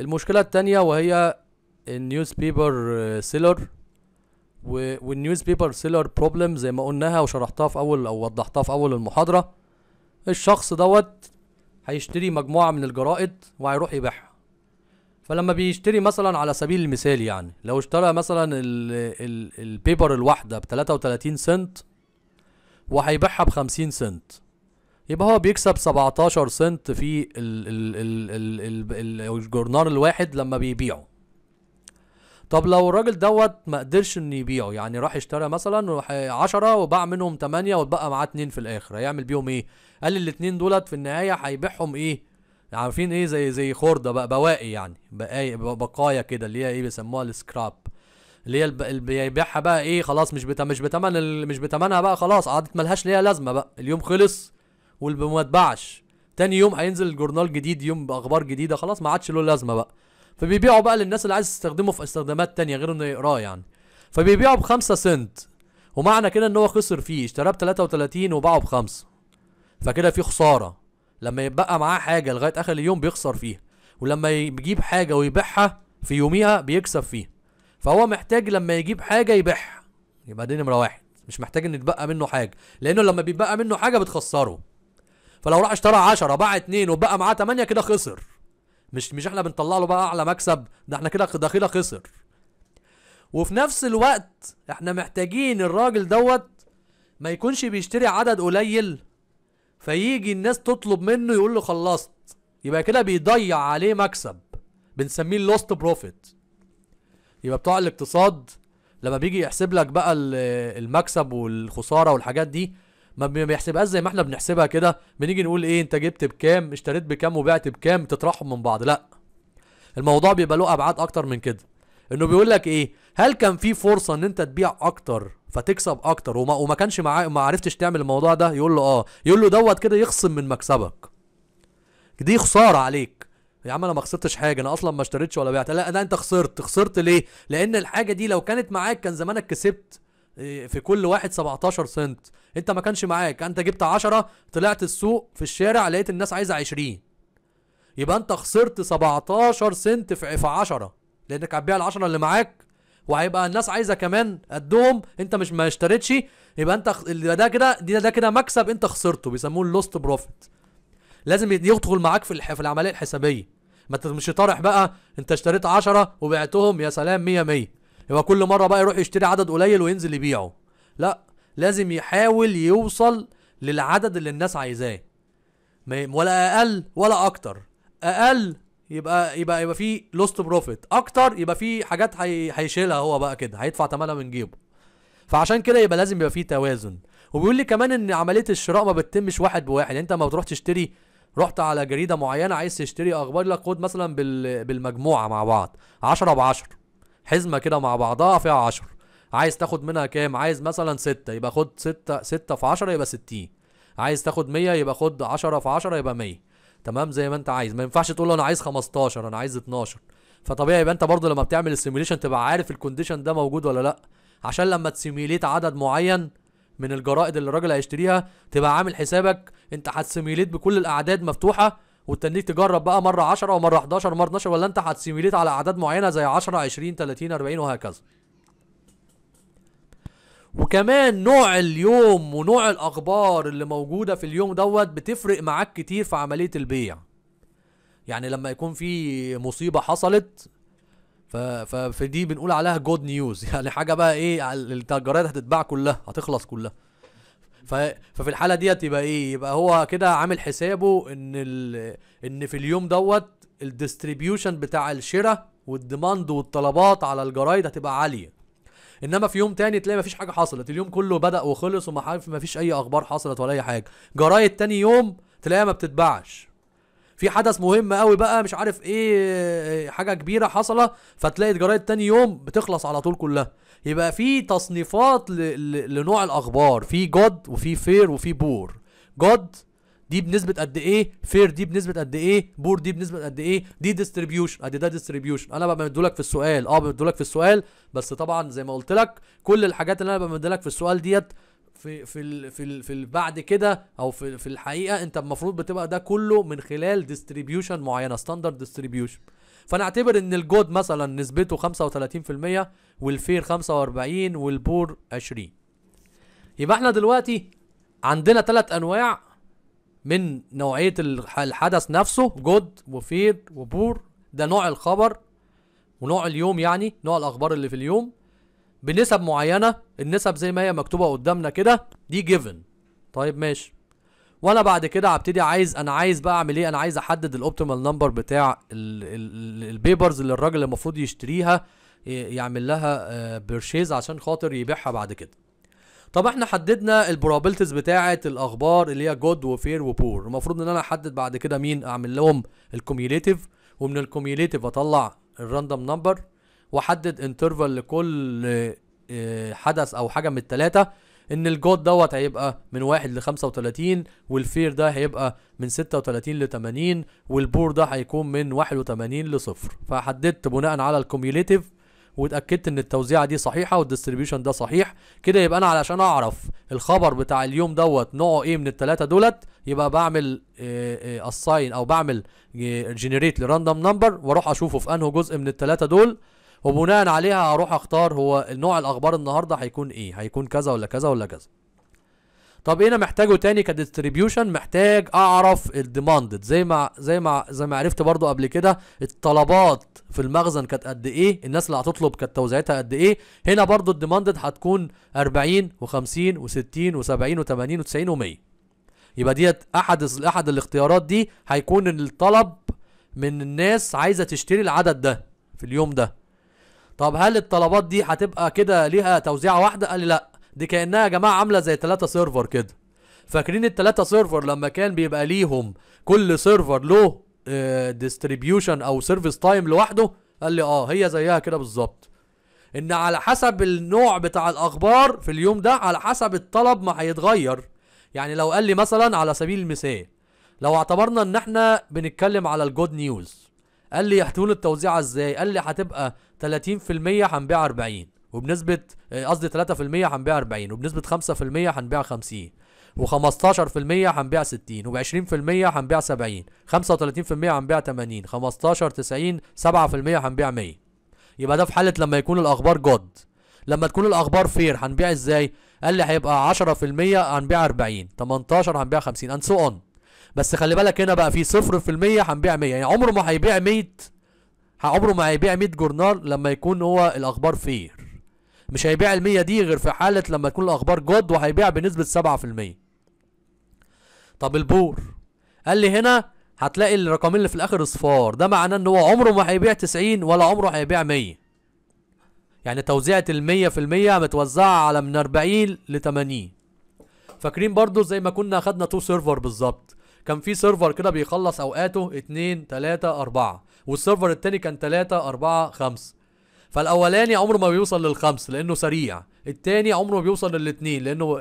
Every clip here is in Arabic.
المشكلة التانية وهي النيوز بيبر سيلر والنيوز بيبر سيلر بروبلم زي ما قلناها وشرحتها في اول او وضحتها في اول المحاضرة الشخص دوت هيشتري مجموعة من الجرائد وهيروح يبيعها فلما بيشتري مثلا على سبيل المثال يعني لو اشترى مثلا البيبر الواحدة ب 33 سنت وهيبيعها ب 50 سنت يبقى هو بيكسب 17 سنت في الجورنال الواحد لما بيبيعه طب لو الراجل دوت ما قدرش انه يبيعه يعني راح اشترى مثلا 10 وباع منهم 8 واتبقى معاه 2 في الاخر هيعمل بيهم ايه قال الاثنين دولت في النهايه هيبيعهم ايه عارفين ايه زي زي خرده بقى بواقي يعني بقايا بقايا كده اللي هي ايه بيسموها السكراب اللي هي اللي بيبيعها بقى ايه خلاص مش بتا مش بتمن مش بتمنها بقى خلاص قعدت ملهاش ليها لازمه بقى اليوم خلص واللي ما اتباعش تاني يوم هينزل الجورنال جديد يوم باخبار جديده خلاص ما عادش له لازمه بقى فبيبيعه بقى للناس اللي عايز تستخدمه في استخدامات تانية غير انه يقراه يعني فبيبيعه بخمسة سنت ومعنى كده ان هو خسر فيه اشتراه ب 33 وباعه بخمسة فكده في خساره لما يبقى معاه حاجه لغايه اخر اليوم بيخسر فيها ولما يجيب حاجه ويبيعها في يوميها بيكسب فيها فهو محتاج لما يجيب حاجه يبيعها يبقى دي نمره واحد مش محتاج ان يتبقى منه حاجه لانه لما بيتبقى منه حاجه بتخسره فلو راح اشترى 10 باع 2 وبقى معاه 8 كده خسر مش مش احنا بنطلع له بقى اعلى مكسب ده احنا كده داخله خسر وفي نفس الوقت احنا محتاجين الراجل دوت ما يكونش بيشتري عدد قليل فيجي الناس تطلب منه يقول له خلصت يبقى كده بيضيع عليه مكسب بنسميه اللوست بروفيت يبقى بتوع الاقتصاد لما بيجي يحسب لك بقى المكسب والخساره والحاجات دي ما بيحسبهاش زي ما احنا بنحسبها كده بنيجي نقول ايه انت جبت بكام اشتريت بكام وبعت بكام تطرحهم من بعض لا الموضوع بيبقى له ابعاد اكتر من كده انه بيقول لك ايه هل كان في فرصه ان انت تبيع اكتر فتكسب اكتر وما, وما كانش معاه ما عرفتش تعمل الموضوع ده يقول له اه يقول له دوت كده يخصم من مكسبك دي خساره عليك يا عم انا ما خسرتش حاجه انا اصلا ما اشتريتش ولا بعت لا ده انت خسرت خسرت ليه لان الحاجه دي لو كانت معاك كان زمانك كسبت في كل واحد 17 سنت انت ما كانش معاك انت جبت 10 طلعت السوق في الشارع لقيت الناس عايزه 20 يبقى انت خسرت 17 سنت في 10 لانك هتبيع ال 10 اللي معاك وهيبقى الناس عايزه كمان قدهم انت مش ما اشتريتش يبقى انت ده كده ده كده مكسب انت خسرته بيسموه اللوست بروفيت لازم يدخل معاك في في العمليه الحسابيه ما انت مش طارح بقى انت اشتريت 10 وبعتهم يا سلام 100 100 هو كل مره بقى يروح يشتري عدد قليل وينزل يبيعه لا لازم يحاول يوصل للعدد اللي الناس عايزاه ولا اقل ولا اكتر اقل يبقى يبقى يبقى في لوست بروفيت اكتر يبقى في حاجات هيشيلها هو بقى كده هيدفع ثمنها من جيبه فعشان كده يبقى لازم يبقى في توازن وبيقول لي كمان ان عمليه الشراء ما بتتمش واحد بواحد يعني انت ما بتروح تشتري رحت على جريده معينه عايز تشتري اخبار لك خد مثلا بالمجموعه مع بعض 10 ب 10 حزمه كده مع بعضها فيها 10 عايز تاخد منها كام عايز مثلا 6 يبقى خد 6 6 في 10 يبقى 60 عايز تاخد 100 يبقى خد 10 في 10 يبقى 100 تمام زي ما انت عايز ما ينفعش تقول له انا عايز 15 انا عايز 12 فطبيعي يبقى انت برضه لما بتعمل السيميوليشن تبقى عارف الكونديشن ده موجود ولا لا عشان لما تسيميليت عدد معين من الجرائد اللي الراجل هيشتريها تبقى عامل حسابك انت هتسيميليت بكل الاعداد مفتوحه واستنيك تجرب بقى مره 10 ومره 11 ومره 12 ولا انت هتسيميليت على اعداد معينه زي 10 20 30 40 وهكذا وكمان نوع اليوم ونوع الاخبار اللي موجوده في اليوم دوت بتفرق معاك كتير في عمليه البيع يعني لما يكون في مصيبه حصلت فدي بنقول عليها جود نيوز يعني حاجه بقى ايه الجرايد هتتباع كلها هتخلص كلها ففي الحاله ديت يبقى ايه يبقى هو كده عامل حسابه ان ال... ان في اليوم دوت الديستريبيوشن بتاع الشراء والديماند والطلبات على الجرايد هتبقى عاليه انما في يوم تاني تلاقي مفيش حاجه حصلت اليوم كله بدا وخلص وما مفيش اي اخبار حصلت ولا اي حاجه جرايد تاني يوم تلاقيها ما بتتباعش في حدث مهم قوي بقى مش عارف ايه حاجه كبيره حصلت فتلاقي الجرايد تاني يوم بتخلص على طول كلها يبقى في تصنيفات لنوع الاخبار في جود وفي فير وفي بور جود دي بنسبه قد ايه فير دي بنسبه قد ايه بور دي بنسبه قد ايه دي ديستريبيوشن ادي ده ديستريبيوشن انا ببقى مديهولك في السؤال اه بمديهولك في السؤال بس طبعا زي ما قلت لك كل الحاجات اللي انا بمديهولك في السؤال ديت في في الـ في, الـ في ال بعد كده او في في الحقيقه انت المفروض بتبقى ده كله من خلال ديستريبيوشن معينه ستاندرد ديستريبيوشن فنعتبر ان الجود مثلا نسبته 35% والفير 45 والبور 20 يبقى احنا دلوقتي عندنا ثلاث انواع من نوعية الحدث نفسه جود وفير وبور ده نوع الخبر ونوع اليوم يعني نوع الاخبار اللي في اليوم بنسب معينة النسب زي ما هي مكتوبة قدامنا كده دي جيفن طيب ماشي وانا بعد كده هبتدي عايز انا عايز بقى اعمل ايه انا عايز احدد الاوبتيمال نمبر بتاع البيبرز اللي الراجل المفروض يشتريها يعمل لها بيرشيز آه، عشان خاطر يبيعها بعد كده طب احنا حددنا البروبابيلتيز بتاعه الاخبار اللي هي جود وفير وبور المفروض ان انا احدد بعد كده مين اعمل لهم الكوميوليتيف ومن الكوميوليتيف اطلع الراندوم نمبر واحدد انترفال لكل آه، حدث او حاجه من الثلاثه ان الجود دوت هيبقى من 1 ل 35 والفير ده هيبقى من 36 ل 80 والبور ده هيكون من 81 لصفر فحددت بناء على الكوميوليتيف واتاكدت ان التوزيعه دي صحيحه والديستريبيوشن ده صحيح كده يبقى انا علشان اعرف الخبر بتاع اليوم دوت نوعه ايه من الثلاثه دولت يبقى بعمل اساين او بعمل جنريت لراندوم نمبر واروح اشوفه في انه جزء من الثلاثه دول وبناء عليها هروح اختار هو نوع الاخبار النهارده هيكون ايه هيكون كذا ولا كذا ولا كذا طب إيه انا محتاجه تاني كديستريبيوشن محتاج اعرف الديماندد زي ما زي ما زي ما عرفت برضو قبل كده الطلبات في المخزن كانت قد ايه الناس اللي هتطلب كانت توزيعتها قد ايه هنا برضو الديماندد هتكون 40 و50 و60 و70 و80 و90 و100 يبقى ديت احد احد الاختيارات دي هيكون الطلب من الناس عايزه تشتري العدد ده في اليوم ده طب هل الطلبات دي هتبقى كده ليها توزيعه واحده قال لي لا دي كانها يا جماعه عامله زي ثلاثه سيرفر كده فاكرين الثلاثه سيرفر لما كان بيبقى ليهم كل سيرفر له ديستريبيوشن آه، او سيرفيس تايم لوحده قال لي اه هي زيها كده بالظبط ان على حسب النوع بتاع الاخبار في اليوم ده على حسب الطلب ما هيتغير يعني لو قال لي مثلا على سبيل المثال لو اعتبرنا ان احنا بنتكلم على الجود نيوز قال لي هتكون التوزيعه ازاي قال لي هتبقى 30% هنبيع 40 وبنسبه آه، قصدي 3% هنبيع 40 وبنسبه 5% هنبيع 50 و15% هنبيع 60 وب20% هنبيع 70 35% هنبيع 80 15 90 7% هنبيع 100 يبقى ده في حاله لما يكون الاخبار جود لما تكون الاخبار فير هنبيع ازاي قال لي هيبقى 10% هنبيع 40 18 هنبيع 50 اند سو اون بس خلي بالك هنا بقى في 0% هنبيع 100 يعني عمره ما هيبيع 100 عمره ما هيبيع 100 جورنال لما يكون هو الاخبار فير مش هيبيع ال 100 دي غير في حاله لما تكون الاخبار جود وهيبيع بنسبه 7% طب البور قال لي هنا هتلاقي الرقمين اللي في الاخر اصفار ده معناه ان هو عمره ما هيبيع 90 ولا عمره هيبيع 100 يعني توزيعة المية في المية متوزعة على من 40 ل 80 فاكرين برضو زي ما كنا اخدنا تو سيرفر بالظبط كان في سيرفر كده بيخلص اوقاته 2 3 4 والسيرفر التاني كان 3 4 5 فالاولاني عمره ما بيوصل للخمس لانه سريع التاني عمره ما بيوصل للاثنين لانه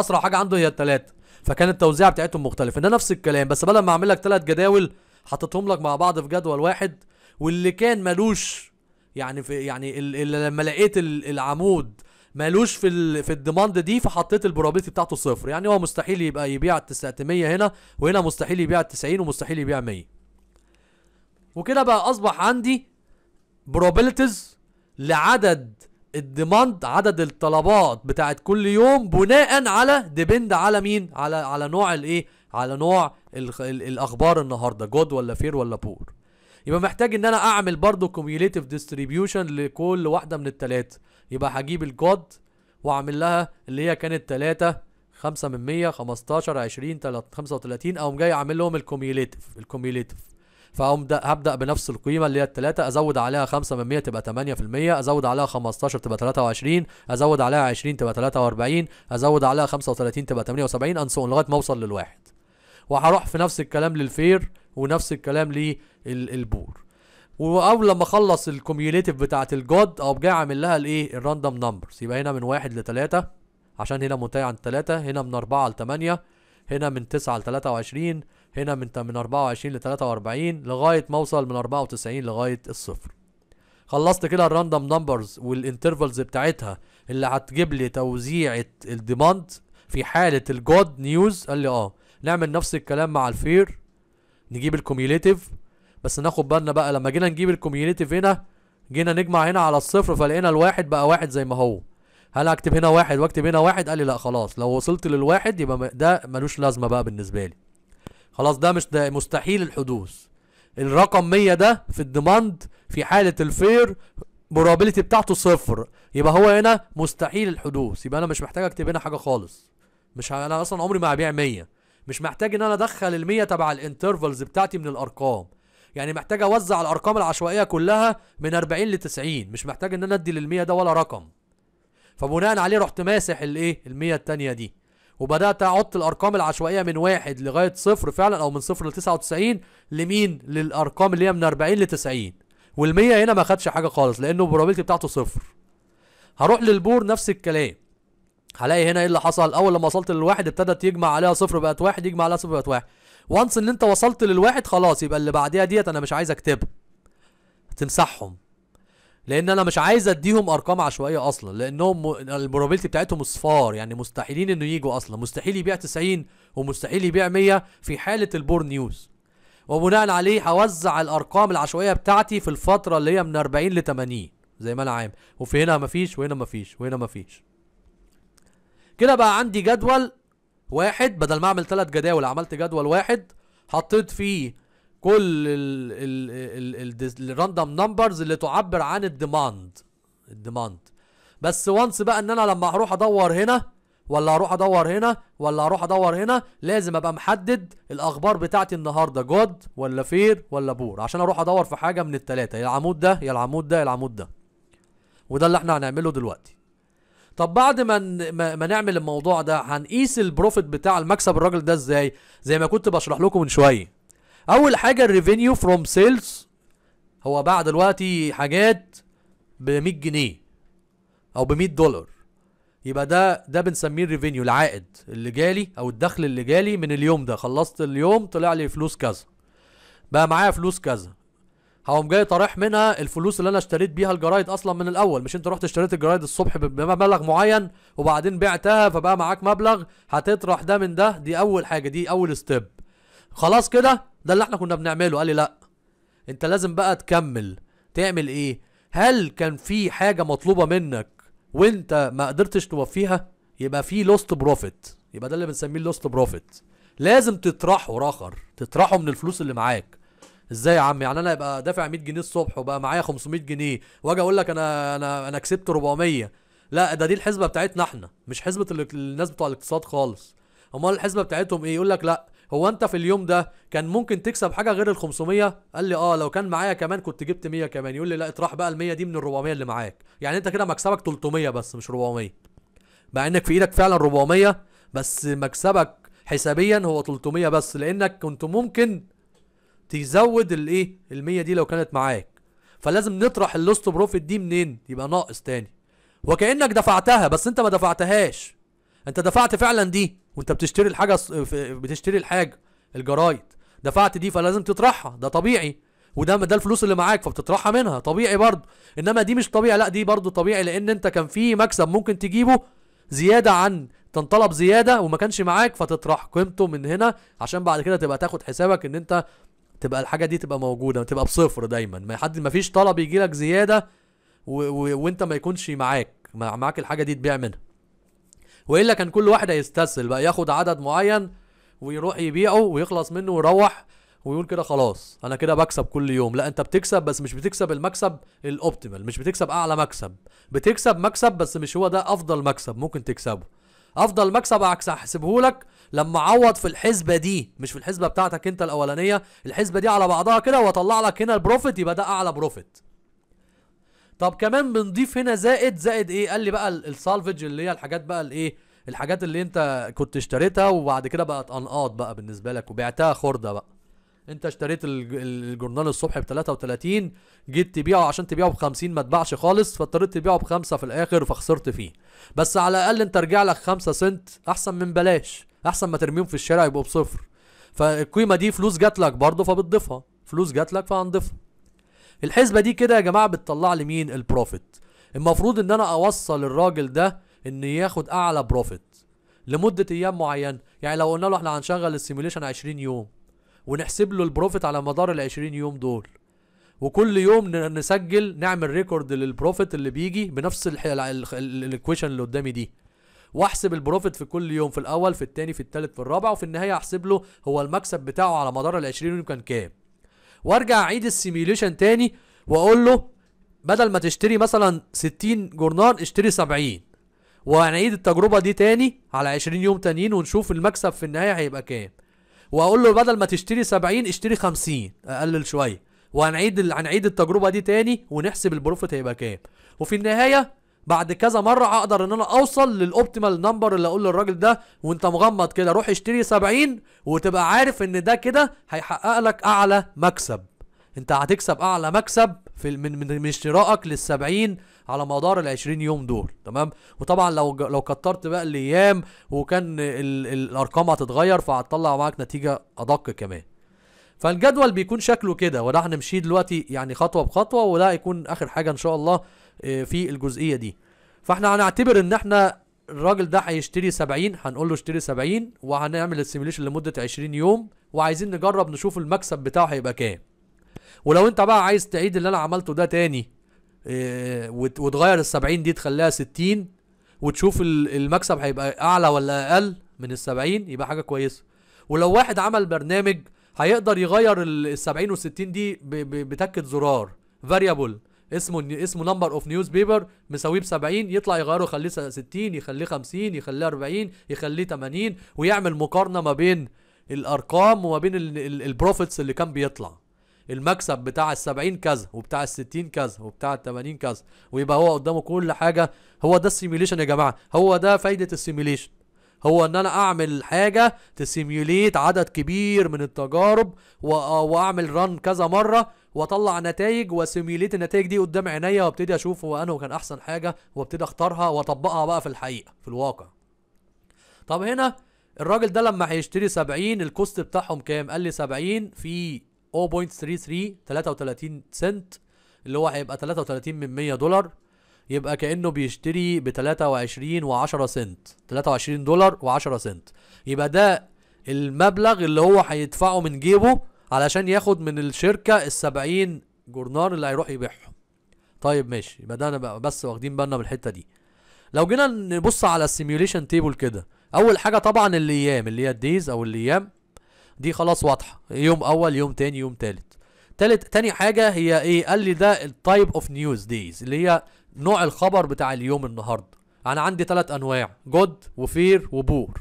اسرع حاجه عنده هي الثلاثه فكان التوزيع بتاعتهم مختلفه ده نفس الكلام بس بدل ما اعمل لك ثلاث جداول حطيتهم لك مع بعض في جدول واحد واللي كان ملوش يعني في يعني اللي لما لقيت العمود مالوش في ال... في الديماند دي فحطيت البروبابيلتي بتاعته صفر يعني هو مستحيل يبقى يبيع 900 هنا وهنا مستحيل يبيع 90 ومستحيل يبيع 100 وكده بقى اصبح عندي probabilities لعدد الديماند عدد الطلبات بتاعت كل يوم بناء على ديبند على مين على على نوع الايه على نوع الـ الـ الاخبار النهارده جود ولا فير ولا بور يبقى محتاج ان انا اعمل برضو كوميوليتيف ديستريبيوشن لكل واحده من الثلاثه يبقى هجيب الجود واعمل لها اللي هي كانت 3 5 من 100 15 20 35 اقوم جاي اعمل لهم الكوميوليتف الكوميوليتف فاقوم هبدا بنفس القيمه اللي هي التلاتة ازود عليها 5 من 100 تبقى 8% ازود عليها 15 تبقى 23 ازود عليها 20 تبقى 43 ازود عليها 35 تبقى 78 انسون لغايه ما اوصل للواحد وهروح في نفس الكلام للفير ونفس الكلام للبور واول لما اخلص الكوميوليتيف بتاعت الجود او جاي عامل لها الايه الراندوم نمبرز يبقى هنا من واحد لتلاتة عشان هنا منتهي عند تلاتة هنا من اربعة لتمانية هنا من تسعة لتلاتة وعشرين هنا من من اربعة وعشرين لتلاتة واربعين لغاية ما اوصل من اربعة وتسعين لغاية الصفر خلصت كده الراندوم نمبرز والانترفلز بتاعتها اللي هتجيب لي توزيعة الديماند في حالة الجود نيوز قال لي اه نعمل نفس الكلام مع الفير نجيب الكوميوليتيف بس ناخد بالنا بقى لما جينا نجيب الكوميونيتي هنا جينا نجمع هنا على الصفر فلقينا الواحد بقى واحد زي ما هو هل اكتب هنا واحد واكتب هنا واحد قال لي لا خلاص لو وصلت للواحد يبقى ده ملوش لازمه بقى بالنسبه لي خلاص ده مش ده مستحيل الحدوث الرقم 100 ده في الديماند في حاله الفير بروبابيلتي بتاعته صفر يبقى هو هنا مستحيل الحدوث يبقى انا مش محتاج اكتب هنا حاجه خالص مش ه... انا اصلا عمري ما هبيع 100 مش محتاج ان انا ادخل ال 100 تبع الانترفلز بتاعتي من الارقام يعني محتاج اوزع الارقام العشوائيه كلها من 40 ل 90 مش محتاج ان انا ادي لل100 ده ولا رقم فبناء عليه رحت ماسح الايه ال100 الثانيه دي وبدات احط الارقام العشوائيه من واحد لغايه صفر فعلا او من صفر ل 99 لمين للارقام اللي هي من 40 ل 90 وال100 هنا ما خدش حاجه خالص لانه البروبابيلتي بتاعته صفر هروح للبور نفس الكلام هلاقي هنا ايه اللي حصل اول لما وصلت للواحد ابتدت يجمع عليها صفر بقت واحد يجمع عليها صفر بقت واحد وانس ان انت وصلت للواحد خلاص يبقى اللي بعديها ديت انا مش عايز اكتبها تمسحهم لان انا مش عايز اديهم ارقام عشوائيه اصلا لانهم البروبيلتي البروبابيلتي بتاعتهم صفار يعني مستحيلين انه يجوا اصلا مستحيل يبيع 90 ومستحيل يبيع 100 في حاله البور نيوز وبناء عليه هوزع الارقام العشوائيه بتاعتي في الفتره اللي هي من 40 ل 80 زي ما انا عامل وفي هنا مفيش وهنا مفيش وهنا مفيش كده بقى عندي جدول واحد بدل ما اعمل ثلاث جداول عملت جدول واحد حطيت فيه كل الراندوم نمبرز اللي تعبر عن الديماند الديماند بس وانس بقى ان انا لما هروح ادور هنا ولا هروح ادور هنا ولا هروح ادور هنا لازم ابقى محدد الاخبار بتاعتي النهارده جود ولا فير ولا بور عشان اروح ادور في حاجه من التلاته يا العمود ده يا العمود ده يا العمود ده وده اللي احنا هنعمله دلوقتي طب بعد ما ما نعمل الموضوع ده هنقيس البروفيت بتاع المكسب الراجل ده ازاي زي ما كنت بشرح لكم من شويه اول حاجه الريفينيو فروم سيلز هو باع دلوقتي حاجات ب 100 جنيه او ب 100 دولار يبقى ده ده بنسميه الريفينيو العائد اللي جالي او الدخل اللي جالي من اليوم ده خلصت اليوم طلع لي فلوس كذا بقى معايا فلوس كذا هقوم جاي طارح منها الفلوس اللي انا اشتريت بيها الجرايد اصلا من الاول مش انت رحت اشتريت الجرايد الصبح بمبلغ معين وبعدين بعتها فبقى معاك مبلغ هتطرح ده من ده دي اول حاجه دي اول ستيب خلاص كده ده اللي احنا كنا بنعمله قال لي لا انت لازم بقى تكمل تعمل ايه هل كان في حاجه مطلوبه منك وانت ما قدرتش توفيها يبقى في لوست بروفيت يبقى ده اللي بنسميه لوست بروفيت لازم تطرحه راخر تطرحه من الفلوس اللي معاك ازاي يا عم يعني انا ابقى دافع 100 جنيه الصبح وبقى معايا 500 جنيه واجي اقول لك انا انا انا كسبت 400 لا ده دي الحسبه بتاعتنا احنا مش حسبه الناس بتوع الاقتصاد خالص امال الحسبه بتاعتهم ايه يقول لك لا هو انت في اليوم ده كان ممكن تكسب حاجه غير ال 500 قال لي اه لو كان معايا كمان كنت جبت 100 كمان يقول لي لا اطرح بقى ال 100 دي من ال 400 اللي معاك يعني انت كده مكسبك 300 بس مش 400 مع انك في ايدك فعلا 400 بس مكسبك حسابيا هو 300 بس لانك كنت ممكن تزود الايه ال100 دي لو كانت معاك فلازم نطرح اللوست بروفيت دي منين يبقى ناقص تاني وكانك دفعتها بس انت ما دفعتهاش انت دفعت فعلا دي وانت بتشتري الحاجه بتشتري الحاجه الجرايد دفعت دي فلازم تطرحها ده طبيعي وده ده الفلوس اللي معاك فبتطرحها منها طبيعي برضه انما دي مش طبيعي لا دي برضه طبيعي لان انت كان في مكسب ممكن تجيبه زياده عن تنطلب زياده وما كانش معاك فتطرح قيمته من هنا عشان بعد كده تبقى تاخد حسابك ان انت تبقى الحاجه دي تبقى موجوده وتبقى بصفر دايما ما حد ما فيش طلب يجي لك زياده و... و... وانت ما يكونش معاك معاك الحاجه دي تبيع منها والا كان كل واحد هيستسهل بقى ياخد عدد معين ويروح يبيعه ويخلص منه ويروح ويقول كده خلاص انا كده بكسب كل يوم لا انت بتكسب بس مش بتكسب المكسب الاوبتيمال مش بتكسب اعلى مكسب بتكسب مكسب بس مش هو ده افضل مكسب ممكن تكسبه افضل مكسب هحسبهولك لما اعوض في الحسبه دي مش في الحسبه بتاعتك انت الاولانيه الحسبه دي على بعضها كده واطلع لك هنا البروفيت يبقى ده اعلى بروفيت طب كمان بنضيف هنا زائد زائد ايه قال لي بقى السالفج اللي هي الحاجات بقى الايه الحاجات اللي انت كنت اشتريتها وبعد كده بقت انقاط بقى بالنسبه لك وبعتها خرده بقى انت اشتريت الجورنال الصبح ب 33 جيت تبيعه عشان تبيعه ب 50 ما اتباعش خالص فاضطريت تبيعه بخمسه في الاخر فخسرت فيه بس على الاقل انت رجع لك 5 سنت احسن من بلاش احسن ما ترميهم في الشارع يبقوا بصفر فالقيمه دي فلوس جات لك برضه فبتضيفها فلوس جات لك فهنضيفها الحسبه دي كده يا جماعه بتطلع لي مين البروفيت المفروض ان انا اوصل الراجل ده ان ياخد اعلى بروفيت لمده ايام معينه يعني لو قلنا له احنا هنشغل السيموليشن 20 يوم ونحسب له البروفيت على مدار ال 20 يوم دول وكل يوم نسجل نعمل ريكورد للبروفيت اللي بيجي بنفس الكويشن اللي قدامي دي واحسب البروفيت في كل يوم في الاول في الثاني في الثالث في الرابع وفي النهايه احسب له هو المكسب بتاعه على مدار ال 20 يوم كان كام وارجع اعيد السيميليشن تاني واقول له بدل ما تشتري مثلا 60 جورنال اشتري 70 وهنعيد التجربه دي تاني على 20 يوم تانيين ونشوف المكسب في النهايه هيبقى كام واقول له بدل ما تشتري 70 اشتري 50 اقلل شويه وهنعيد هنعيد التجربه دي تاني ونحسب البروفيت هيبقى كام وفي النهايه بعد كذا مره اقدر ان انا اوصل للاوبتيمال نمبر اللي اقول للراجل ده وانت مغمض كده روح اشتري 70 وتبقى عارف ان ده كده هيحقق لك اعلى مكسب انت هتكسب اعلى مكسب في من من, من اشتراكك لل 70 على مدار ال 20 يوم دول تمام وطبعا لو لو كترت بقى الايام وكان الـ الـ الارقام هتتغير فهتطلع معاك نتيجه ادق كمان فالجدول بيكون شكله كده وده هنمشيه دلوقتي يعني خطوه بخطوه وده هيكون اخر حاجه ان شاء الله آه، في الجزئيه دي فاحنا هنعتبر ان احنا الراجل ده هيشتري 70 هنقول له اشتري 70 وهنعمل السيميليشن لمده 20 يوم وعايزين نجرب نشوف المكسب بتاعه هيبقى كام ولو انت بقى عايز تعيد اللي انا عملته ده تاني آه، وتغير ال 70 دي تخليها 60 وتشوف المكسب هيبقى اعلى ولا اقل من ال 70 يبقى حاجه كويسه ولو واحد عمل برنامج هيقدر يغير ال 70 وال 60 دي بتكه زرار فاريبل اسمه اسمه نمبر اوف نيوز بيبر مساويه ب 70 يطلع يغيره يخليه 60 يخليه 50 يخليه 40 يخليه 80 ويعمل مقارنه ما بين الارقام وما بين البروفيتس اللي كان بيطلع المكسب بتاع السبعين كذا وبتاع الستين كذا وبتاع 80 كذا ويبقى هو قدامه كل حاجة هو ده السيميليشن يا جماعة هو ده فايدة السيميليشن هو ان انا اعمل حاجة تسيميوليت عدد كبير من التجارب واعمل ران كذا مرة واطلع نتائج واسيميوليت النتائج دي قدام عينيا وابتدي اشوف هو انه كان احسن حاجة وابتدي اختارها واطبقها بقى في الحقيقة في الواقع طب هنا الراجل ده لما هيشتري 70 الكوست بتاعهم كام قال لي 70 في 0.3333 سنت اللي هو هيبقى 33 من 100 دولار يبقى كانه بيشتري ب 23 و10 سنت 23 دولار و10 سنت يبقى ده المبلغ اللي هو هيدفعه من جيبه علشان ياخد من الشركه ال 70 جورنال اللي هيروح يبيعهم طيب ماشي يبقى ده انا بس واخدين بالنا من الحته دي لو جينا نبص على السيميوليشن تيبل كده اول حاجه طبعا الايام اللي هي الديز او الايام دي خلاص واضحه يوم اول يوم تاني يوم تالت تالت تاني حاجه هي ايه قال لي ده التايب اوف نيوز دايز اللي هي نوع الخبر بتاع اليوم النهارده انا عندي ثلاث انواع جود وفير وبور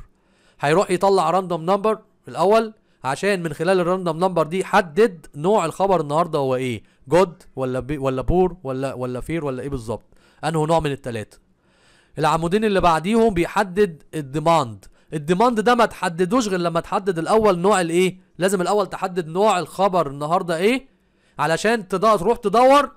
هيروح يطلع راندوم نمبر الاول عشان من خلال الراندوم نمبر دي حدد نوع الخبر النهارده هو ايه جود ولا بي ولا بور ولا ولا فير ولا ايه بالظبط انه نوع من الثلاثه العمودين اللي بعديهم بيحدد الديماند الديماند ده ما تحددوش غير لما تحدد الاول نوع الايه لازم الاول تحدد نوع الخبر النهارده ايه علشان تروح تدور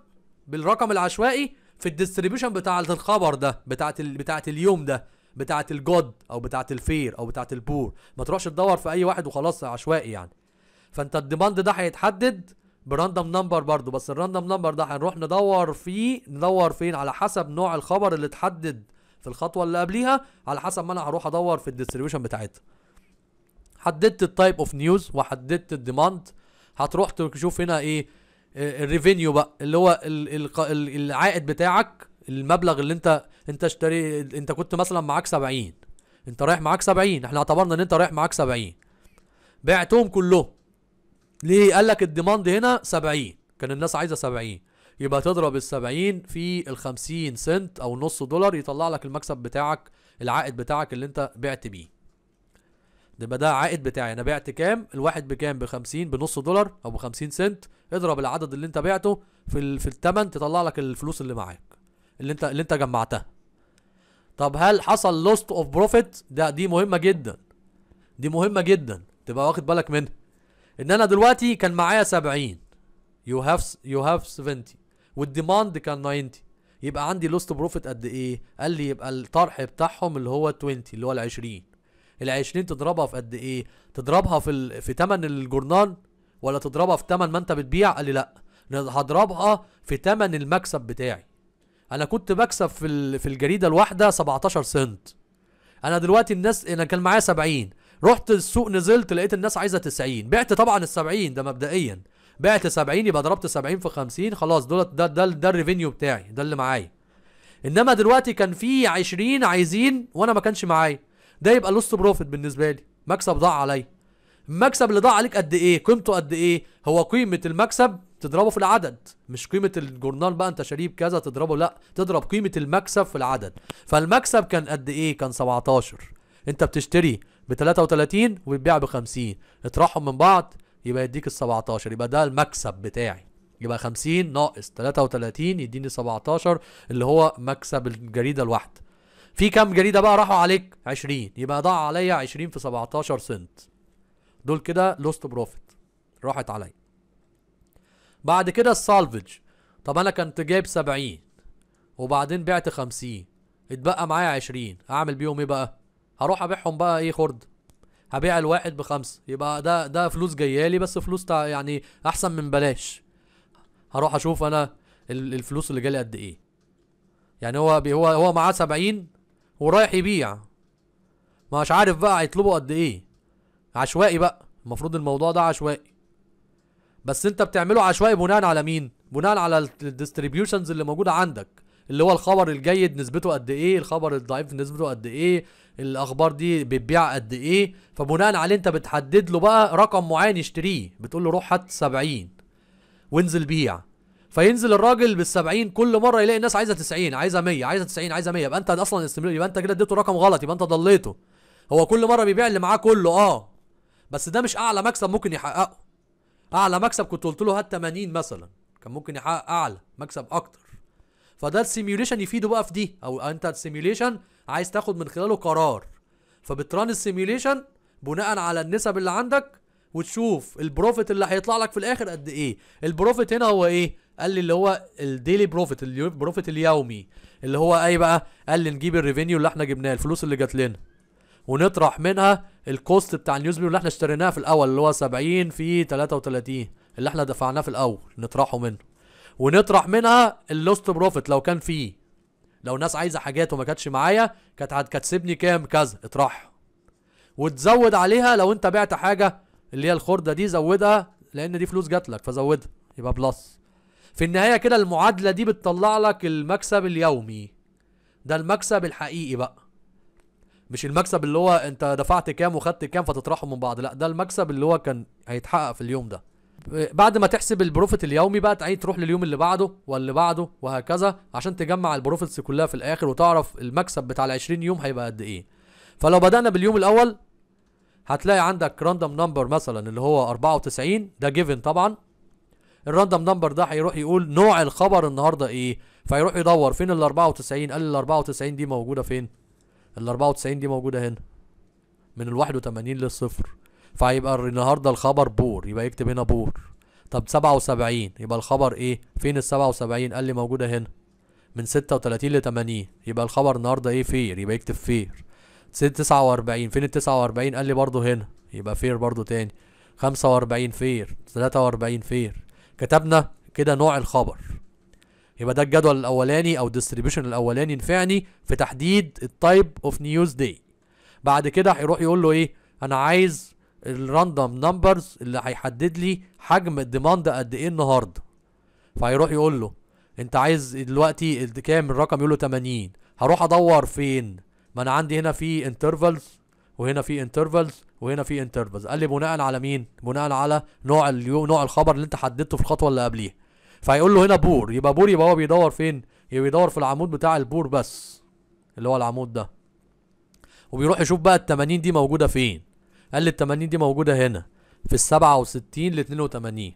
بالرقم العشوائي في الديستريبيوشن بتاع الخبر ده بتاعت ال... بتاعت اليوم ده بتاعت الجود او بتاعت الفير او بتاعت البور ما تروحش تدور في اي واحد وخلاص عشوائي يعني فانت الديماند ده هيتحدد براندوم نمبر برضو بس الراندوم نمبر ده هنروح ندور فيه ندور فين على حسب نوع الخبر اللي اتحدد في الخطوه اللي قبليها على حسب ما انا هروح ادور في الديستريبيوشن بتاعتها حددت التايب اوف نيوز وحددت الديماند هتروح تشوف هنا ايه آه، الريفينيو بقى اللي هو العائد بتاعك المبلغ اللي انت انت اشتري انت كنت مثلا معاك 70 انت رايح معاك 70 احنا اعتبرنا ان انت رايح معاك 70 بعتهم كلهم ليه قال لك الديماند هنا 70 كان الناس عايزه 70 يبقى تضرب ال 70 في ال 50 سنت او نص دولار يطلع لك المكسب بتاعك العائد بتاعك اللي انت بعت بيه يبقى ده عائد بتاعي انا بعت كام الواحد بكام ب 50 بنص دولار او ب 50 سنت اضرب العدد اللي انت بعته في ال... في الثمن تطلع لك الفلوس اللي معاك اللي انت اللي انت جمعتها طب هل حصل لوست اوف بروفيت ده دي مهمه جدا دي مهمه جدا تبقى واخد بالك منها ان انا دلوقتي كان معايا 70 يو هاف يو هاف 70 والديماند كان 90 يبقى عندي لوست بروفيت قد ايه قال لي يبقى الطرح بتاعهم اللي هو 20 اللي هو ال 20 ال 20 تضربها في قد ايه تضربها في ال... في ثمن الجورنال ولا تضربها في ثمن ما انت بتبيع قال لي لا هضربها في ثمن المكسب بتاعي انا كنت بكسب في ال... في الجريده الواحده 17 سنت انا دلوقتي الناس انا كان معايا 70 رحت السوق نزلت لقيت الناس عايزه 90 بعت طبعا ال 70 ده مبدئيا بعت 70 يبقى ضربت 70 في 50 خلاص دولت ده ده ده الريفينيو بتاعي ده اللي معايا انما دلوقتي كان في 20 عايزين وانا ما كانش معايا ده يبقى لوست بروفيت بالنسبه لي مكسب ضاع عليا المكسب اللي ضاع عليك قد ايه قيمته قد ايه هو قيمه المكسب تضربه في العدد مش قيمه الجورنال بقى انت شريب كذا تضربه لا تضرب قيمه المكسب في العدد فالمكسب كان قد ايه كان 17 انت بتشتري ب 33 وبتبيع ب 50 اطرحهم من بعض يبقى يديك ال 17 يبقى ده المكسب بتاعي يبقى 50 ناقص 33 يديني 17 اللي هو مكسب الجريده الواحده في كام جريده بقى راحوا عليك 20 يبقى ضاع عليا 20 في 17 سنت دول كده لوست بروفيت راحت عليا بعد كده السالفج طب انا كنت جايب 70 وبعدين بعت 50 اتبقى معايا 20 اعمل بيهم ايه بقى هروح ابيعهم بقى ايه خرد هبيع الواحد بخمسة يبقى ده ده فلوس جايه لي بس فلوس تع يعني احسن من بلاش هروح اشوف انا الفلوس اللي جالي قد ايه يعني هو بي هو هو معاه 70 ورايح يبيع مش عارف بقى هيطلبوا قد ايه عشوائي بقى المفروض الموضوع ده عشوائي بس انت بتعمله عشوائي بناء على مين بناء على الديستريبيوشنز اللي موجوده عندك اللي هو الخبر الجيد نسبته قد ايه الخبر الضعيف نسبته قد ايه الاخبار دي بتبيع قد ايه فبناء عليه انت بتحدد له بقى رقم معين يشتريه بتقول له روح هات 70 وانزل بيع فينزل الراجل بال 70 كل مره يلاقي الناس عايزه 90 عايزه 100 عايزه 90 عايزه 100 يبقى انت اصلا استمر يبقى انت كده اديته رقم غلط يبقى انت ضليته هو كل مره بيبيع اللي معاه كله اه بس ده مش اعلى مكسب ممكن يحققه اعلى مكسب كنت قلت له هات 80 مثلا كان ممكن يحقق اعلى مكسب اكتر فده السيميوليشن يفيده بقى في دي او انت السيميوليشن عايز تاخد من خلاله قرار فبتران السيميوليشن بناء على النسب اللي عندك وتشوف البروفيت اللي هيطلع لك في الاخر قد ايه البروفيت هنا هو ايه قال لي اللي هو الديلي بروفيت البروفيت اليومي اللي هو ايه بقى قال لي نجيب الريفينيو اللي احنا جبناه الفلوس اللي جات لنا ونطرح منها الكوست بتاع النيوز اللي احنا اشتريناه في الاول اللي هو 70 في 33 اللي احنا دفعناه في الاول نطرحه منه ونطرح منها اللوست بروفيت لو كان فيه لو ناس عايزه حاجات وما كانتش معايا كانت هتكسبني كام كذا اطرحها وتزود عليها لو انت بعت حاجه اللي هي الخرده دي زودها لان دي فلوس جات لك فزودها يبقى بلس في النهايه كده المعادله دي بتطلع لك المكسب اليومي ده المكسب الحقيقي بقى مش المكسب اللي هو انت دفعت كام وخدت كام فتطرحهم من بعض لا ده المكسب اللي هو كان هيتحقق في اليوم ده بعد ما تحسب البروفيت اليومي بقى تعيد تروح لليوم اللي بعده واللي بعده وهكذا عشان تجمع البروفيتس كلها في الاخر وتعرف المكسب بتاع ال 20 يوم هيبقى قد ايه فلو بدانا باليوم الاول هتلاقي عندك راندوم نمبر مثلا اللي هو 94 ده جيفن طبعا الراندوم نمبر ده هيروح يقول نوع الخبر النهارده ايه فيروح يدور فين ال 94 قال ال 94 دي موجوده فين ال 94 دي موجوده هنا من ال 81 للصفر فهيبقى النهارده الخبر بور يبقى يكتب هنا بور طب 77 يبقى الخبر ايه فين ال 77 قال لي موجوده هنا من 36 ل 80 يبقى الخبر النهارده ايه فير يبقى يكتب فير 49 فين ال 49 قال لي برده هنا يبقى فير برده تاني 45 فير 43 فير كتبنا كده نوع الخبر يبقى ده الجدول الاولاني او الديستريبيوشن الاولاني ينفعني في تحديد التايب اوف نيوز داي بعد كده هيروح يقول له ايه انا عايز الراندوم نمبرز اللي هيحدد لي حجم الديماند قد ايه النهارده فهيروح يقول له انت عايز دلوقتي كام الرقم يقول له 80 هروح ادور فين ما انا عندي هنا في انترفلز وهنا في انترفلز وهنا في انترفلز قال لي بناء على مين بناء على نوع اليو نوع الخبر اللي انت حددته في الخطوه اللي قبليها فهيقول له هنا بور يبقى بور يبقى هو بيدور فين يبقى بيدور في العمود بتاع البور بس اللي هو العمود ده وبيروح يشوف بقى ال 80 دي موجوده فين قال لي ال 80 دي موجوده هنا في ال 67 ل 82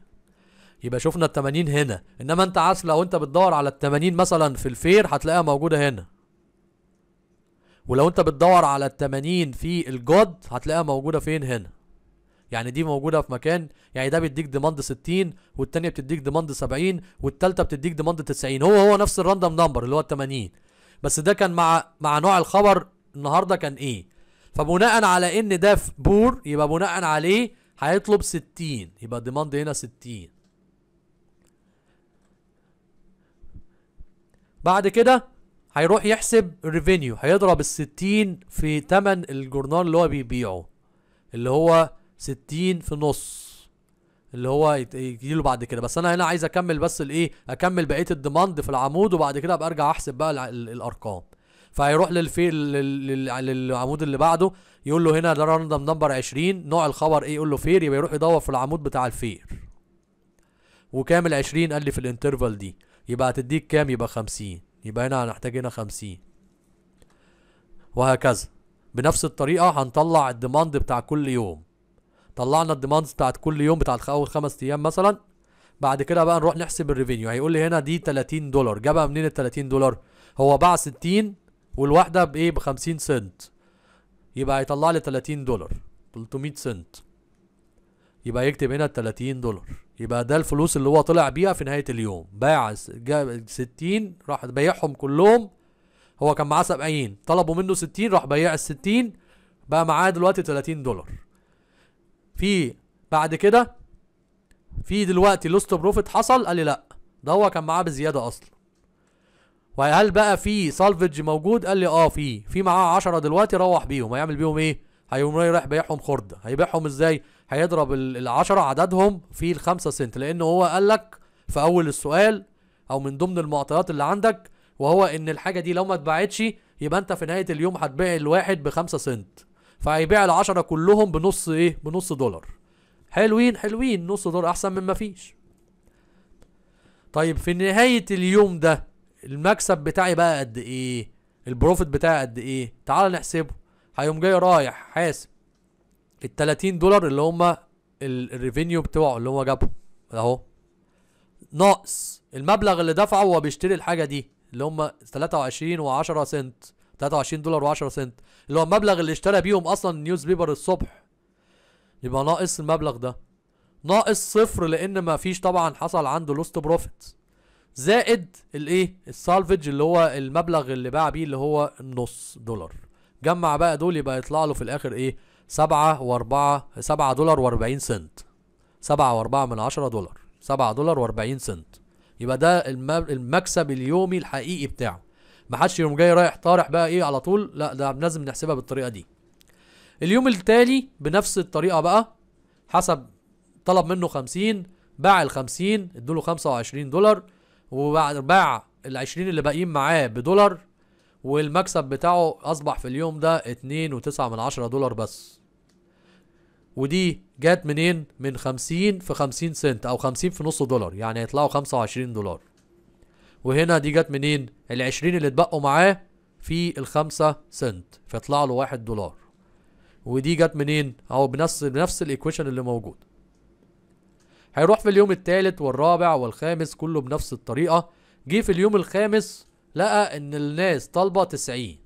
يبقى شفنا ال 80 هنا انما انت عايز لو انت بتدور على ال 80 مثلا في الفير هتلاقيها موجوده هنا ولو انت بتدور على ال 80 في الجود هتلاقيها موجوده فين هنا يعني دي موجوده في مكان يعني ده بيديك ديماند 60 والتانيه بتديك ديماند 70 والتالته بتديك ديماند 90 هو هو نفس الراندوم نمبر اللي هو ال 80 بس ده كان مع مع نوع الخبر النهارده كان ايه فبناء على ان ده في بور يبقى بناء عليه هيطلب 60 يبقى الديماند هنا 60 بعد كده هيروح يحسب ريفينيو هيضرب ال 60 في تمن الجورنال اللي هو بيبيعه اللي هو 60 في نص اللي هو يجيله بعد كده بس انا هنا عايز اكمل بس الايه اكمل بقيه الديماند في العمود وبعد كده ابقى ارجع احسب بقى الارقام فهيروح للفيل للعمود اللي بعده يقول له هنا ده راندوم نمبر 20 نوع الخبر ايه يقول له فير يبقى يروح يدور في العمود بتاع الفير وكام ال 20 قال لي في الانترفال دي يبقى هتديك كام يبقى 50 يبقى هنا هنحتاج هنا 50 وهكذا بنفس الطريقه هنطلع الديماند بتاع كل يوم طلعنا الديماند بتاعت كل يوم بتاعت اول خمس ايام مثلا بعد كده بقى نروح نحسب الريفينيو هيقول لي هنا دي 30 دولار جابها منين ال 30 دولار هو باع 60 والواحده بايه ب 50 سنت يبقى هيطلع لي 30 دولار 300 سنت يبقى يكتب هنا ال 30 دولار يبقى ده الفلوس اللي هو طلع بيها في نهايه اليوم باع 60 راح بيعهم كلهم هو كان معاه 70 طلبوا منه 60 راح بيع ال 60 بقى معاه دلوقتي 30 دولار في بعد كده في دلوقتي لوست بروفيت حصل قال لي لا ده هو كان معاه بزياده اصلا وهل بقى في سالفج موجود قال لي اه في في معاه 10 دلوقتي روح بيهم هيعمل بيهم ايه هيقوم رايح بيعهم خرده هيبيعهم ازاي هيضرب ال10 عددهم في الخمسة سنت لان هو قال لك في اول السؤال او من ضمن المعطيات اللي عندك وهو ان الحاجه دي لو ما اتباعتش يبقى انت في نهايه اليوم هتبيع الواحد بخمسة سنت فهيبيع ال10 كلهم بنص ايه بنص دولار حلوين حلوين نص دولار احسن من ما فيش طيب في نهايه اليوم ده المكسب بتاعي بقى قد ايه البروفيت بتاعي قد ايه تعال نحسبه هيقوم جاي رايح حاسب ال 30 دولار اللي هم الريفينيو بتوعه اللي هو جابه اهو ناقص المبلغ اللي دفعه وهو بيشتري الحاجه دي اللي هم 23 و10 سنت 23 دولار و10 سنت اللي هو المبلغ اللي اشترى بيهم اصلا النيوز بيبر الصبح يبقى ناقص المبلغ ده ناقص صفر لان ما فيش طبعا حصل عنده لوست بروفيت زائد الايه السالفج اللي هو المبلغ اللي باع بيه اللي هو نص دولار جمع بقى دول يبقى يطلع له في الاخر ايه سبعة واربعة سبعة دولار واربعين سنت سبعة واربعة من عشرة دولار سبعة دولار واربعين سنت يبقى ده المكسب اليومي الحقيقي بتاعه محدش يوم جاي رايح طارح بقى ايه على طول لا ده لازم نحسبها بالطريقه دي اليوم التالي بنفس الطريقه بقى حسب طلب منه 50 باع ال 50 له 25 دولار وبعد باع ال 20 اللي باقيين معاه بدولار والمكسب بتاعه اصبح في اليوم ده 2.9 من عشرة دولار بس ودي جت منين من 50 في 50 سنت او 50 في نص دولار يعني هيطلعوا 25 دولار وهنا دي جت منين ال 20 اللي اتبقوا معاه في ال 5 سنت فيطلع له 1 دولار ودي جت منين اهو بنفس بنفس الايكويشن اللي موجود هيروح في اليوم الثالث والرابع والخامس كله بنفس الطريقه جه في اليوم الخامس لقى ان الناس طالبه تسعين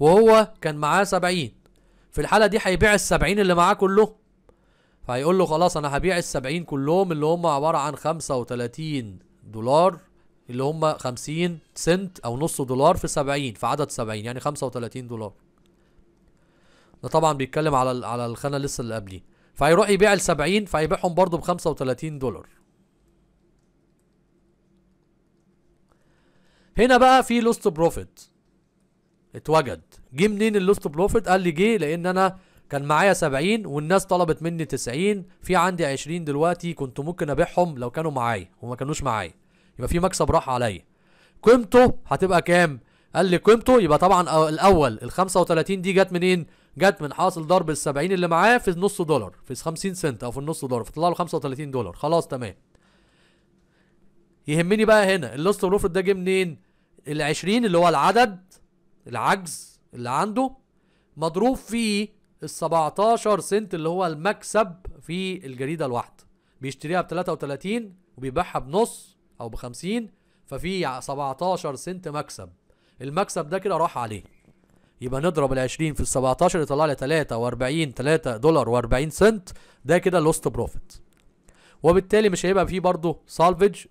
وهو كان معاه سبعين في الحاله دي هيبيع السبعين اللي معاه كلهم فهيقول له خلاص انا هبيع السبعين كلهم اللي هم عباره عن خمسة وتلاتين دولار اللي هم خمسين سنت او نص دولار في سبعين في عدد سبعين يعني خمسة وتلاتين دولار ده طبعا بيتكلم على على الخانه لسه اللي قبليه فهيروح يبيع ال 70 فهيبيعهم برضه ب 35 دولار هنا بقى في لوست بروفيت اتوجد جه منين اللوست بروفيت قال لي جه لان انا كان معايا 70 والناس طلبت مني 90 في عندي 20 دلوقتي كنت ممكن ابيعهم لو كانوا معايا وما كانوش معايا يبقى في مكسب راح عليا قيمته هتبقى كام قال لي قيمته يبقى طبعا الاول ال 35 دي جت منين جت من حاصل ضرب ال 70 اللي معاه في نص دولار في 50 سنت او في النص دولار فطلع له 35 دولار خلاص تمام يهمني بقى هنا اللوست بروفيت ده جه منين ال 20 اللي هو العدد العجز اللي عنده مضروب في ال 17 سنت اللي هو المكسب في الجريده الواحده بيشتريها ب 33 وبيبيعها بنص او ب 50 ففي 17 سنت مكسب المكسب ده كده راح عليه يبقى نضرب ال 20 في ال 17 يطلع لي 43 3 دولار و40 سنت ده كده لوست بروفيت وبالتالي مش هيبقى فيه برضه سالفج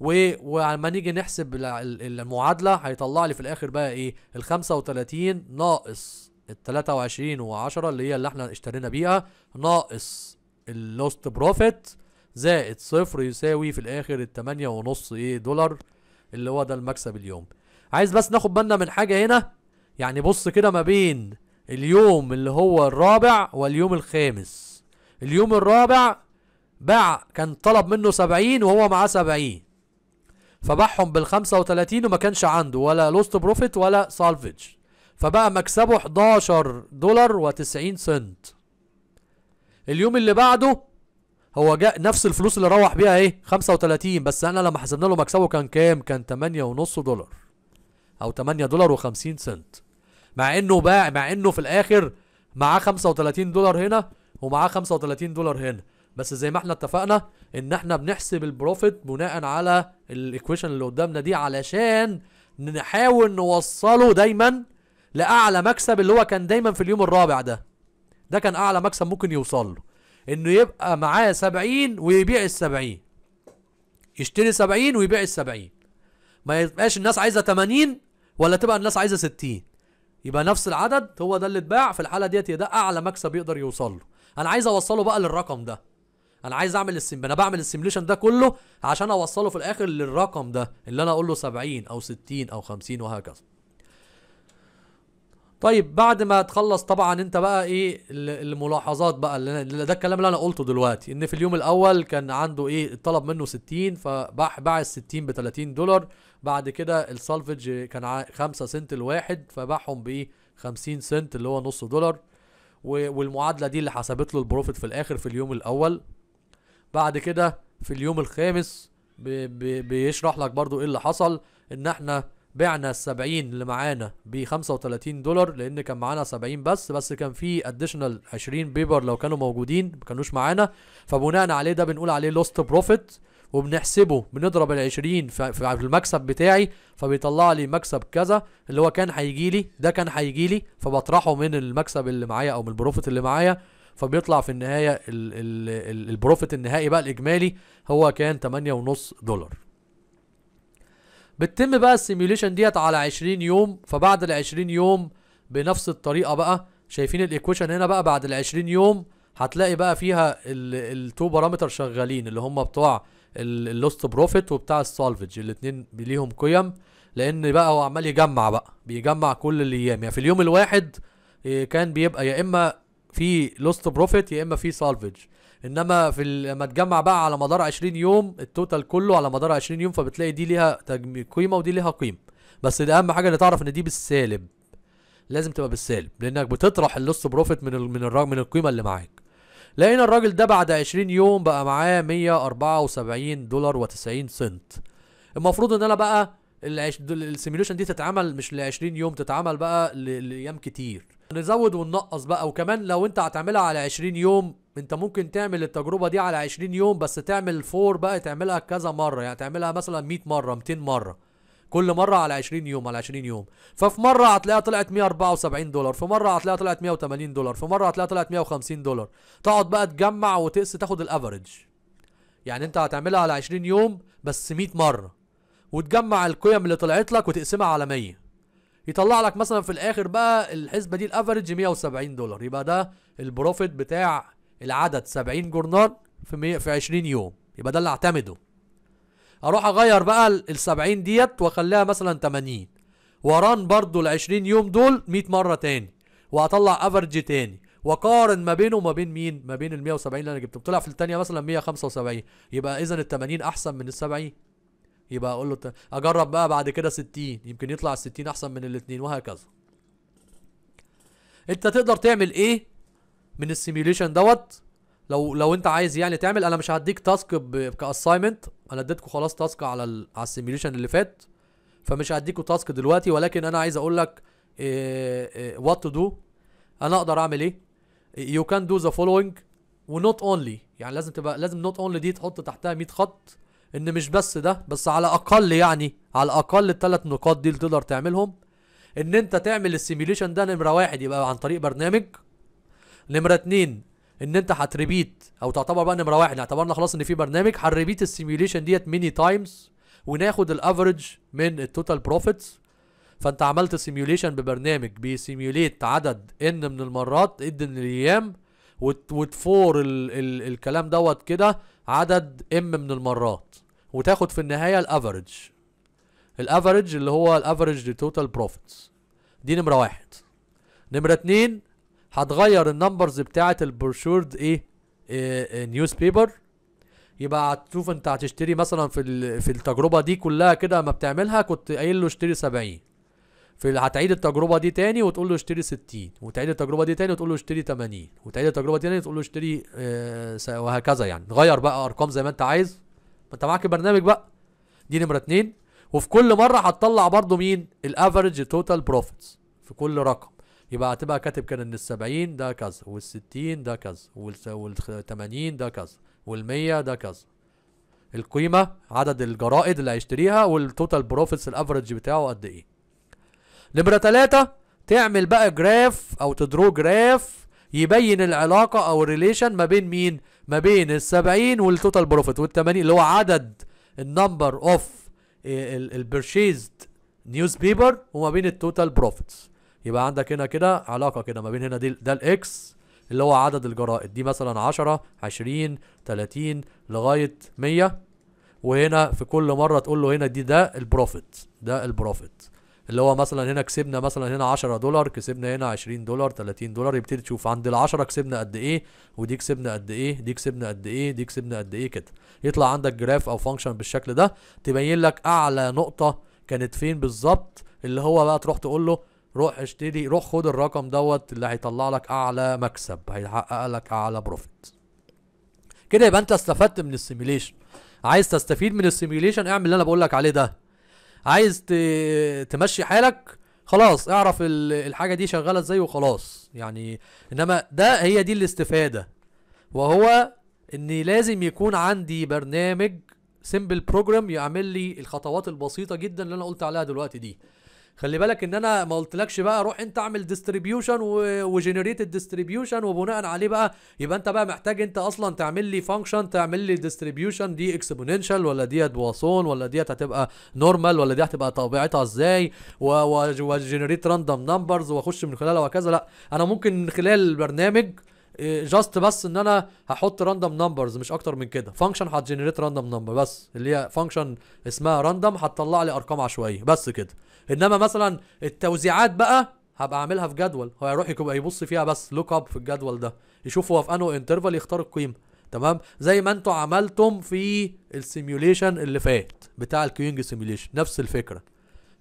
و... ولما نيجي نحسب المعادله هيطلع لي في الاخر بقى ايه ال 35 ناقص ال 23 و10 اللي هي اللي احنا اشترينا بيها ناقص اللوست بروفيت زائد صفر يساوي في الاخر ال 8 ونص ايه دولار اللي هو ده المكسب اليوم عايز بس ناخد بالنا من حاجه هنا يعني بص كده ما بين اليوم اللي هو الرابع واليوم الخامس اليوم الرابع باع كان طلب منه سبعين وهو معاه سبعين فباعهم بالخمسة وتلاتين وما كانش عنده ولا لوست بروفيت ولا سالفج فبقى مكسبه 11 دولار و90 سنت اليوم اللي بعده هو جاء نفس الفلوس اللي روح بيها ايه 35 بس انا لما حسبنا له مكسبه كان كام كان 8.5 دولار او 8 دولار و50 سنت مع انه باع مع انه في الاخر معاه 35 دولار هنا ومعاه 35 دولار هنا بس زي ما احنا اتفقنا ان احنا بنحسب البروفيت بناء على الايكويشن اللي قدامنا دي علشان نحاول نوصله دايما لاعلى مكسب اللي هو كان دايما في اليوم الرابع ده ده كان اعلى مكسب ممكن يوصل له انه يبقى معاه 70 ويبيع ال 70 يشتري 70 ويبيع ال 70 ما يبقاش الناس عايزه 80 ولا تبقى الناس عايزه 60 يبقى نفس العدد هو ده اللي اتباع في الحاله ديت ده اعلى مكسب يقدر يوصل له انا عايز اوصله بقى للرقم ده انا عايز اعمل السيم انا بعمل السيميليشن ده كله عشان اوصله في الاخر للرقم ده اللي انا اقول له 70 او 60 او 50 وهكذا طيب بعد ما تخلص طبعا انت بقى ايه الملاحظات بقى اللي ده الكلام اللي انا قلته دلوقتي ان في اليوم الاول كان عنده ايه طلب منه 60 فباع ال 60 ب 30 دولار بعد كده السالفج كان 5 سنت الواحد فباعهم ب 50 سنت اللي هو نص دولار والمعادله دي اللي حسبت له البروفيت في الاخر في اليوم الاول بعد كده في اليوم الخامس بيشرح لك برضو ايه اللي حصل ان احنا بعنا السبعين اللي معانا ب 35 دولار لان كان معانا سبعين بس بس كان في اديشنال 20 بيبر لو كانوا موجودين ما كانوش معانا فبناء عليه ده بنقول عليه لوست بروفيت وبنحسبه بنضرب ال 20 في المكسب بتاعي فبيطلع لي مكسب كذا اللي هو كان هيجي لي ده كان هيجي لي فبطرحه من المكسب اللي معايا او من البروفيت اللي معايا فبيطلع في النهايه البروفيت النهائي بقى الاجمالي هو كان 8.5 دولار بتتم بقى السيميوليشن ديت على 20 يوم فبعد ال 20 يوم بنفس الطريقه بقى شايفين الايكويشن هنا بقى بعد ال 20 يوم هتلاقي بقى فيها التو بارامتر شغالين اللي هم بتوع اللوست بروفيت وبتاع السالفج الاثنين ليهم قيم لان بقى هو عمال يجمع بقى بيجمع كل الايام يعني في اليوم الواحد آه، كان بيبقى يا اما في لوست بروفيت يا اما في سالفج انما في لما تجمع بقى على مدار 20 يوم التوتال كله على مدار 20 يوم فبتلاقي دي ليها قيمه ودي ليها قيمه بس ده اهم حاجه ان تعرف ان دي بالسالب لازم تبقى بالسالب لانك بتطرح اللوست بروفيت من من من القيمه اللي معاك لقينا الراجل ده بعد 20 يوم بقى معاه 174 دولار و90 سنت المفروض ان انا بقى السيميوليشن دي تتعمل مش ل 20 يوم تتعمل بقى لايام كتير نزود وننقص بقى وكمان لو انت هتعملها على 20 يوم انت ممكن تعمل التجربه دي على 20 يوم بس تعمل فور بقى تعملها كذا مره يعني تعملها مثلا 100 مره 200 مره كل مره على 20 يوم على 20 يوم ففي مره هتلاقيها طلعت 174 دولار في مره هتلاقيها طلعت 180 دولار في مره هتلاقيها طلعت 150 دولار تقعد بقى تجمع وتقس تاخد الافرج يعني انت هتعملها على 20 يوم بس 100 مره وتجمع القيم اللي طلعت لك وتقسمها على 100 يطلع لك مثلا في الاخر بقى الحسبه دي الافرج 170 دولار يبقى ده البروفيت بتاع العدد 70 جورنال في 100 في 20 يوم يبقى ده اللي اعتمده اروح اغير بقى ال 70 ديت واخليها مثلا 80 وران برضو ال 20 يوم دول 100 مره تاني واطلع افرج تاني وقارن ما بينه وما بين مين ما بين ال 170 اللي انا جبته طلع في الثانيه مثلا 175 يبقى اذا ال 80 احسن من ال 70 يبقى اقول له اجرب بقى بعد كده 60 يمكن يطلع ال 60 احسن من الاثنين وهكذا انت تقدر تعمل ايه من السيميوليشن دوت لو لو انت عايز يعني تعمل انا مش هديك تاسك كاساينمنت انا اديتكم خلاص تاسك على على السيميوليشن اللي فات فمش هديكوا تاسك دلوقتي ولكن انا عايز اقول لك وات تو دو انا اقدر اعمل ايه يو كان دو ذا فولوينج ونوت اونلي يعني لازم تبقى لازم نوت اونلي دي تحط تحتها 100 خط ان مش بس ده بس على اقل يعني على الاقل الثلاث نقاط دي اللي تقدر تعملهم ان انت تعمل السيميوليشن ده نمره واحد يبقى عن طريق برنامج نمره اتنين ان انت هتريبيت او تعتبر بقى نمره واحد اعتبرنا خلاص ان في برنامج هنريبيت السيميوليشن ديت ميني تايمز وناخد الافرج من التوتال بروفيتس فانت عملت سيميوليشن ببرنامج بيسيميوليت عدد ان من المرات اد من الايام وتفور ال ال الكلام دوت كده عدد ام من المرات وتاخد في النهايه الافرج الافرج اللي هو الافرج للتوتال بروفيتس دي نمره واحد نمره اتنين هتغير النمبرز بتاعه البروشورد ايه, إيه نيوز بيبر يبقى هتشوف انت هتشتري مثلا في في التجربه دي كلها كده ما بتعملها كنت قايل له اشتري 70 في هتعيد التجربه دي تاني وتقول له اشتري 60 وتعيد التجربه دي تاني وتقول له اشتري 80 وتعيد التجربه دي تاني وتقول له اشتري اه وهكذا يعني غير بقى ارقام زي ما انت عايز انت معاك البرنامج بقى دي نمره اتنين وفي كل مره هتطلع برضو مين الافريج توتال بروفيتس في كل رقم يبقى هتبقى كاتب كان ان السبعين ده كذا والستين ده كذا 80 ده كذا والمية ده كذا القيمة عدد الجرائد اللي هيشتريها والتوتال بروفيتس الافرج بتاعه قد ايه نمرة تلاتة تعمل بقى جراف او تدرو جراف يبين العلاقة او الريليشن ما بين مين ما بين السبعين والتوتال بروفيت والتمانين اللي هو عدد النمبر اوف البرشيزد نيوز بيبر وما بين التوتال بروفيتس يبقى عندك هنا كده علاقه كده ما بين هنا دي ده الاكس اللي هو عدد الجرائد دي مثلا 10 20 30 لغايه 100 وهنا في كل مره تقول له هنا دي ده البروفيت ده البروفيت اللي هو مثلا هنا كسبنا مثلا هنا 10 دولار كسبنا هنا 20 دولار 30 دولار يبتدي تشوف عند ال 10 كسبنا قد ايه ودي كسبنا قد ايه دي كسبنا قد ايه دي كسبنا قد ايه كده يطلع عندك جراف او فانكشن بالشكل ده تبين لك اعلى نقطه كانت فين بالظبط اللي هو بقى تروح تقول له روح اشتري روح خد الرقم دوت اللي هيطلع لك اعلى مكسب هيحقق لك اعلى بروفيت كده يبقى انت استفدت من السيميليشن عايز تستفيد من السيميليشن اعمل اللي انا بقول لك عليه ده عايز تمشي حالك خلاص اعرف الحاجه دي شغاله ازاي وخلاص يعني انما ده هي دي الاستفاده وهو ان لازم يكون عندي برنامج سيمبل بروجرام يعمل لي الخطوات البسيطه جدا اللي انا قلت عليها دلوقتي دي خلي بالك ان انا ما قلتلكش بقى روح انت اعمل ديستريبيوشن وجنريت الديستريبيوشن وبناء عليه بقى يبقى انت بقى محتاج انت اصلا تعمل لي فانكشن تعمل لي ديستريبيوشن دي اكسبوننشال ولا ديت بواسون ولا ديت هتبقى نورمال ولا دي هتبقى طبيعتها ازاي وجنريت راندوم نمبرز واخش من خلالها وهكذا لا انا ممكن من خلال البرنامج جاست آه، بس ان انا هحط راندوم نمبرز مش اكتر من كده فانكشن هتجنريت راندوم نمبر بس اللي هي فانكشن اسمها راندوم هتطلع لي ارقام عشوائيه بس كده انما مثلا التوزيعات بقى هبقى اعملها في جدول هو هيروح يبقى يبص فيها بس لوك اب في الجدول ده يشوف هو في انه انترفال يختار القيمه تمام زي ما انتم عملتم في السيميوليشن اللي فات بتاع الكيونج سيميوليشن نفس الفكره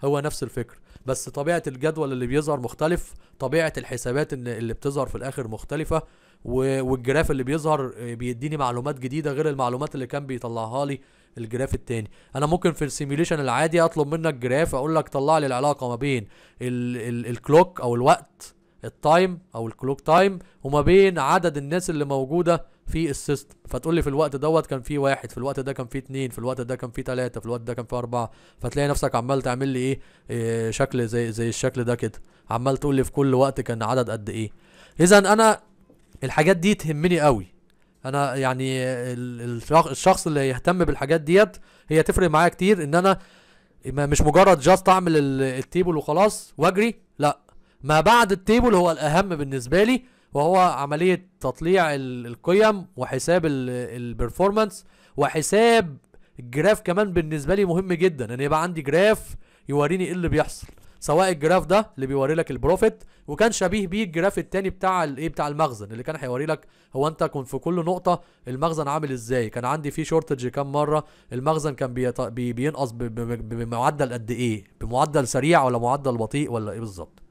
هو نفس الفكره بس طبيعه الجدول اللي بيظهر مختلف طبيعه الحسابات اللي بتظهر في الاخر مختلفه والجراف اللي بيظهر آه، بيديني معلومات جديده غير المعلومات اللي كان بيطلعها لي الجراف التاني انا ممكن في السيميليشن العادي اطلب منك جراف اقول لك طلع لي العلاقه ما بين الكلوك او الوقت التايم او الكلوك تايم وما بين عدد الناس اللي موجوده في السيستم فتقول لي في الوقت دوت كان في واحد في الوقت ده كان في اتنين في الوقت ده كان في تلاتة في الوقت ده كان في اربعة فتلاقي نفسك عمال تعمل لي ايه, إيه شكل زي زي الشكل ده كده عمال تقول لي في كل وقت كان عدد قد ايه اذا انا الحاجات دي تهمني قوي انا يعني الشخص اللي يهتم بالحاجات ديت هي تفرق معايا كتير ان انا مش مجرد جاست اعمل التيبل وخلاص واجري لا ما بعد التيبل هو الاهم بالنسبه لي وهو عمليه تطليع القيم وحساب البرفورمانس وحساب الجراف كمان بالنسبه لي مهم جدا ان يعني يبقى عندي جراف يوريني ايه اللي بيحصل سواء الجراف ده اللي بيوري لك البروفيت وكان شبيه بيه الجراف التاني بتاع الايه بتاع المخزن اللي كان هيوري لك هو انت كنت في كل نقطه المخزن عامل ازاي كان عندي فيه شورتج كام مره المخزن كان بيط... بي... بينقص ب... ب... بمعدل قد ايه بمعدل سريع ولا معدل بطيء ولا ايه بالظبط